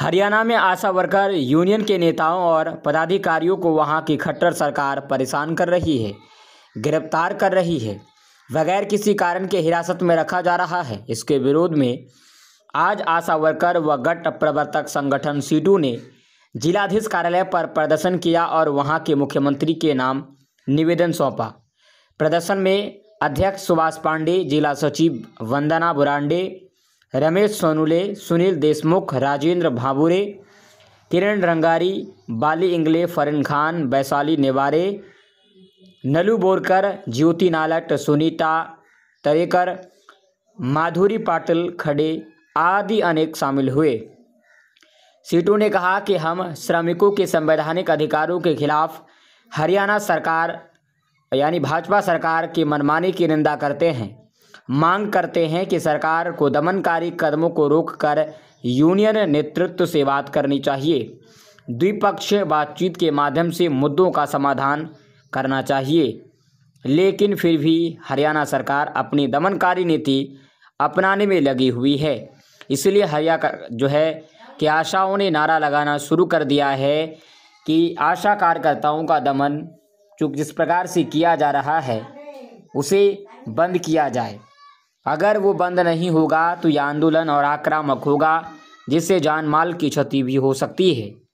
हरियाणा में आशा worker union के नेताओं और पदाधिकारियों को वहां की खट्टर सरकार परेशान कर रही है गिरफ्तार कर रही है बगैर किसी कारण के हिरासत में रखा जा रहा है इसके विरोध में आज आशा वर्कर व गट प्रवर्तक संगठन सीटू ने जिलाधीश कार्यालय पर प्रदर्शन किया और वहां के मुख्यमंत्री के नाम निवेदन सौंपा प्रदर्शन में अध्यक्ष सुभाष पांडे जिला सचिव वंदना बुरांडे रमेश सोनुले सुनील देशमुख राजेंद्र भाबुरे किरण रंगारी बाली इंगले फरन खान वैशाली नेवारे नलू बोरकर ज्योति नालट सुनीता तरेकर माधुरी पाटिल खड़े आदि अनेक शामिल हुए सीटू ने कहा कि हम श्रमिकों के संवैधानिक अधिकारों के खिलाफ हरियाणा सरकार यानी भाजपा सरकार की मनमानी की निंदा करते हैं मांग करते हैं कि सरकार को दमनकारी कदमों को रोककर यूनियन नेतृत्व से बात करनी चाहिए द्विपक्षीय बातचीत के माध्यम से मुद्दों का समाधान करना चाहिए लेकिन फिर भी हरियाणा सरकार अपनी दमनकारी नीति अपनाने में लगी हुई है इसलिए हरियाणा जो है कि आशाओं ने नारा लगाना शुरू कर दिया है कि आशा कार्यकर्ताओं का दमन जो जिस प्रकार से किया जा रहा है उसे बंद किया जाए अगर वो बंद नहीं होगा तो यह आंदोलन और आक्रामक होगा जिससे जान माल की क्षति भी हो सकती है